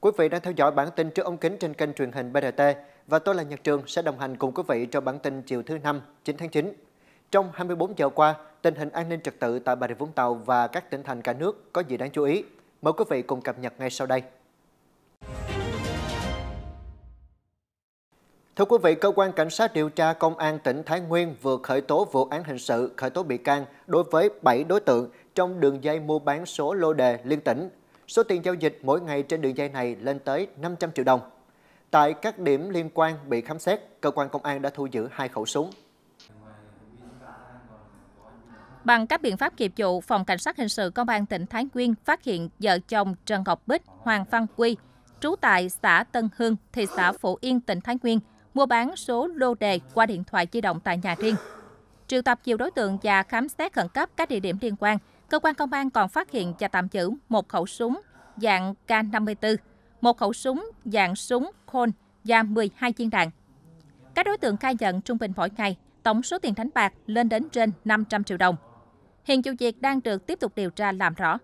Quý vị đang theo dõi bản tin trước ống kính trên kênh truyền hình BRT và tôi là Nhật Trường sẽ đồng hành cùng quý vị trong bản tin chiều thứ năm 9 tháng 9. Trong 24 giờ qua, tình hình an ninh trật tự tại Bà Rịa Vũng Tàu và các tỉnh thành cả nước có gì đáng chú ý? Mời quý vị cùng cập nhật ngay sau đây. Thưa quý vị, Cơ quan Cảnh sát điều tra Công an tỉnh Thái Nguyên vừa khởi tố vụ án hình sự, khởi tố bị can đối với 7 đối tượng trong đường dây mua bán số lô đề liên tỉnh Số tiền giao dịch mỗi ngày trên đường dây này lên tới 500 triệu đồng. Tại các điểm liên quan bị khám xét, cơ quan công an đã thu giữ hai khẩu súng. Bằng các biện pháp nghiệp vụ, Phòng Cảnh sát Hình sự Công an tỉnh Thái Nguyên phát hiện vợ chồng Trần Ngọc Bích, Hoàng Văn Quy, trú tại xã Tân Hương, thị xã Phổ Yên, tỉnh Thái Nguyên, mua bán số lô đề qua điện thoại di động tại nhà riêng. Triệu tập nhiều đối tượng và khám xét khẩn cấp các địa điểm liên quan – Cơ quan công an còn phát hiện và tạm giữ một khẩu súng dạng K54, một khẩu súng dạng súng Khôn và 12 viên đạn. Các đối tượng khai nhận trung bình mỗi ngày, tổng số tiền đánh bạc lên đến trên 500 triệu đồng. Hiện vụ việc đang được tiếp tục điều tra làm rõ.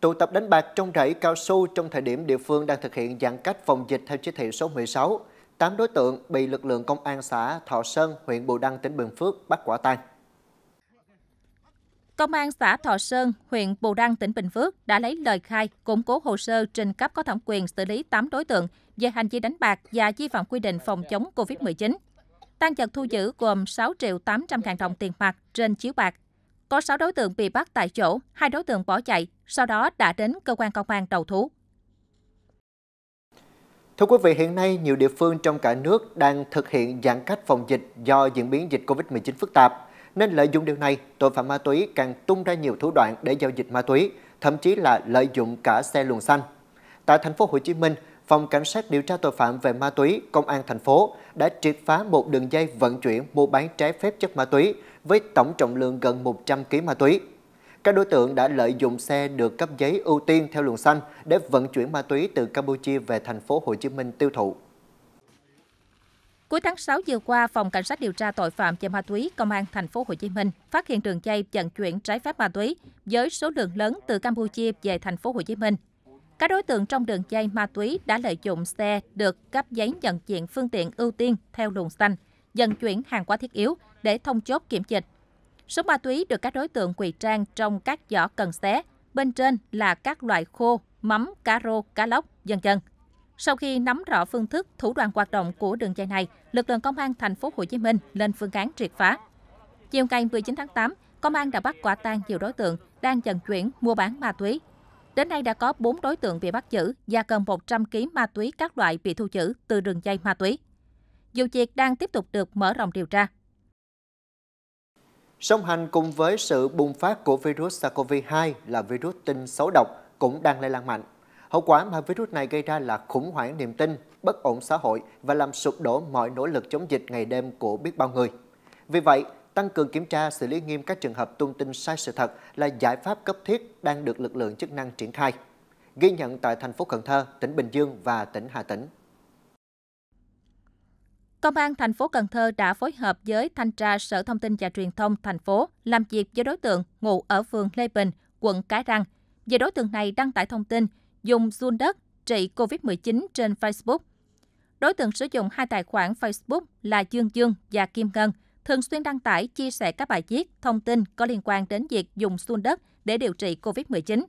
Tụ tập đánh bạc trong rẫy cao su trong thời điểm địa phương đang thực hiện giãn cách phòng dịch theo chỉ thị số 16. 8 đối tượng bị lực lượng công an xã Thọ Sơn, huyện Bù Đăng, tỉnh Bình Phước bắt quả tang. Công an xã Thọ Sơn, huyện Bù Đăng, tỉnh Bình Phước đã lấy lời khai, củng cố hồ sơ trình cấp có thẩm quyền xử lý 8 đối tượng về hành vi đánh bạc và vi phạm quy định phòng chống COVID-19. Tăng vật thu giữ gồm 6 triệu 800 ngàn đồng tiền mặt trên chiếu bạc. Có 6 đối tượng bị bắt tại chỗ, hai đối tượng bỏ chạy, sau đó đã đến cơ quan công an đầu thú. Thưa quý vị, hiện nay nhiều địa phương trong cả nước đang thực hiện giãn cách phòng dịch do diễn biến dịch COVID-19 phức tạp nên lợi dụng điều này, tội phạm ma túy càng tung ra nhiều thủ đoạn để giao dịch ma túy, thậm chí là lợi dụng cả xe luồng xanh. Tại thành phố Hồ Chí Minh, Phòng Cảnh sát điều tra tội phạm về ma túy Công an thành phố đã triệt phá một đường dây vận chuyển mua bán trái phép chất ma túy với tổng trọng lượng gần 100 kg ma túy. Các đối tượng đã lợi dụng xe được cấp giấy ưu tiên theo luồng xanh để vận chuyển ma túy từ Campuchia về thành phố Hồ Chí Minh tiêu thụ. Cuối tháng 6 vừa qua, Phòng Cảnh sát điều tra tội phạm về ma túy Công an thành phố Hồ Chí Minh phát hiện đường dây vận chuyển trái phép ma túy với số lượng lớn từ Campuchia về thành phố Hồ Chí Minh. Các đối tượng trong đường dây ma túy đã lợi dụng xe được cấp giấy nhận diện phương tiện ưu tiên theo luồng xanh, vận chuyển hàng hóa thiết yếu để thông chốt kiểm dịch. Số ma túy được các đối tượng quỳ trang trong các giỏ cần xé, bên trên là các loại khô, mắm, cá rô, cá lóc, dân dân. Sau khi nắm rõ phương thức, thủ đoạn hoạt động của đường dây này, lực lượng công an thành phố Hồ Chí Minh lên phương án triệt phá. Chiều ngày 19 tháng 8, công an đã bắt quả tang nhiều đối tượng đang vận chuyển mua bán ma túy. Đến nay đã có 4 đối tượng bị bắt giữ và gần 100 kg ma túy các loại bị thu giữ từ đường dây ma túy. Vụ việc đang tiếp tục được mở rộng điều tra. Song hành cùng với sự bùng phát của virus SARS-CoV-2 là virus tinh xấu độc cũng đang lây lan mạnh. Hậu quả mà virus này gây ra là khủng hoảng niềm tin, bất ổn xã hội và làm sụp đổ mọi nỗ lực chống dịch ngày đêm của biết bao người. Vì vậy, tăng cường kiểm tra xử lý nghiêm các trường hợp tung tin sai sự thật là giải pháp cấp thiết đang được lực lượng chức năng triển khai. Ghi nhận tại thành phố Cần Thơ, tỉnh Bình Dương và tỉnh Hà Tĩnh. Công an thành phố Cần Thơ đã phối hợp với thanh tra Sở Thông tin và Truyền thông thành phố làm việc với đối tượng ngụ ở phường Lê Bình, quận Cái Răng. Về đối tượng này đăng tải thông tin dùng run đất trị COVID-19 trên Facebook. Đối tượng sử dụng hai tài khoản Facebook là Dương Dương và Kim Ngân, thường xuyên đăng tải chia sẻ các bài viết, thông tin có liên quan đến việc dùng sun đất để điều trị COVID-19.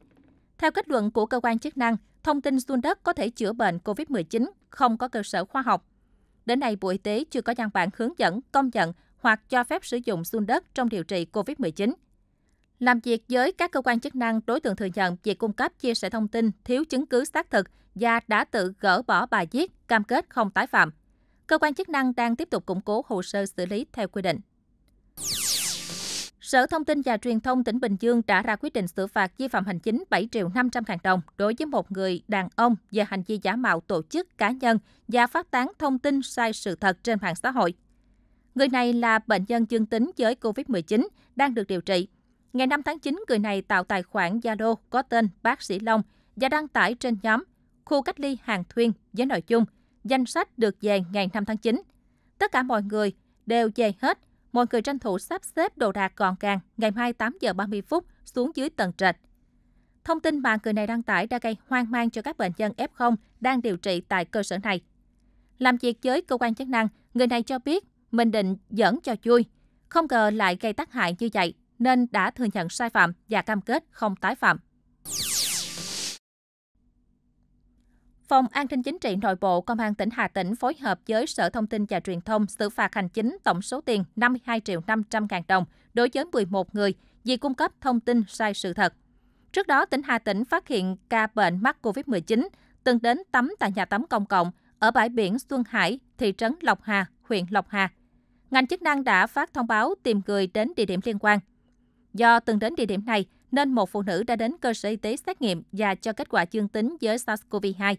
Theo kết luận của cơ quan chức năng, thông tin sun đất có thể chữa bệnh COVID-19 không có cơ sở khoa học. Đến nay, Bộ Y tế chưa có văn bản hướng dẫn, công nhận hoặc cho phép sử dụng sun đất trong điều trị COVID-19. Làm việc với các cơ quan chức năng, đối tượng thừa nhận việc cung cấp chia sẻ thông tin thiếu chứng cứ xác thực và đã tự gỡ bỏ bài viết cam kết không tái phạm. Cơ quan chức năng đang tiếp tục củng cố hồ sơ xử lý theo quy định. Sở Thông tin và Truyền thông tỉnh Bình Dương đã ra quyết định xử phạt vi phạm hành chính 7 triệu 500 ngàn đồng đối với một người đàn ông về hành vi giả mạo tổ chức cá nhân và phát tán thông tin sai sự thật trên mạng xã hội. Người này là bệnh nhân dương tính với COVID-19, đang được điều trị Ngày 5 tháng 9, người này tạo tài khoản Zalo có tên Bác sĩ Long và đăng tải trên nhóm khu cách ly Hàng Thuyên với nội dung danh sách được về ngày 5 tháng 9. Tất cả mọi người đều về hết, mọi người tranh thủ sắp xếp đồ đạc gọn gàng ngày mai 8 giờ 30 phút xuống dưới tầng trệt. Thông tin mà người này đăng tải đã gây hoang mang cho các bệnh nhân F0 đang điều trị tại cơ sở này. Làm việc với cơ quan chức năng, người này cho biết mình định dẫn cho chui không ngờ lại gây tác hại như vậy nên đã thừa nhận sai phạm và cam kết không tái phạm. Phòng An ninh Chính trị Nội bộ Công an tỉnh Hà Tĩnh phối hợp với Sở Thông tin và Truyền thông xử phạt hành chính tổng số tiền 52 triệu 500 ngàn đồng đối với 11 người vì cung cấp thông tin sai sự thật. Trước đó, tỉnh Hà Tĩnh phát hiện ca bệnh mắc COVID-19 từng đến tắm tại nhà tắm công cộng ở bãi biển Xuân Hải, thị trấn Lộc Hà, huyện Lộc Hà. Ngành chức năng đã phát thông báo tìm người đến địa điểm liên quan Do từng đến địa điểm này, nên một phụ nữ đã đến cơ sở y tế xét nghiệm và cho kết quả dương tính với SARS-CoV-2.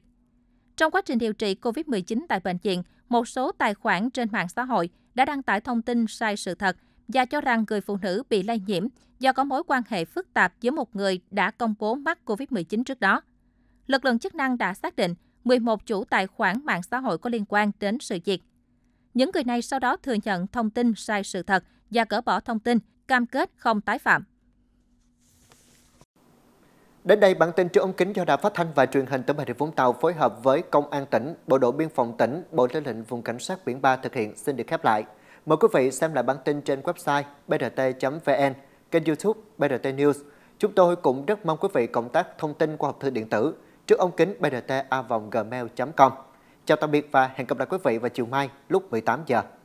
Trong quá trình điều trị COVID-19 tại bệnh viện, một số tài khoản trên mạng xã hội đã đăng tải thông tin sai sự thật và cho rằng người phụ nữ bị lây nhiễm do có mối quan hệ phức tạp với một người đã công bố mắc COVID-19 trước đó. Lực lượng chức năng đã xác định 11 chủ tài khoản mạng xã hội có liên quan đến sự việc. Những người này sau đó thừa nhận thông tin sai sự thật và cỡ bỏ thông tin cam kết không tái phạm. Đến đây, bản tin trước ống kính do Đài Phát thanh và Truyền hình tỉnh Bà Rịa Vũng Tàu phối hợp với Công an tỉnh, Bộ đội Biên phòng tỉnh, Bộ tư lệnh vùng cảnh sát biển 3 thực hiện xin được khép lại. Mời quý vị xem lại bản tin trên website brt.vn, kênh YouTube BRT News. Chúng tôi cũng rất mong quý vị cộng tác thông tin qua hộp thư điện tử trước ống kính brt a com Chào tạm biệt và hẹn gặp lại quý vị vào chiều mai lúc 18 giờ.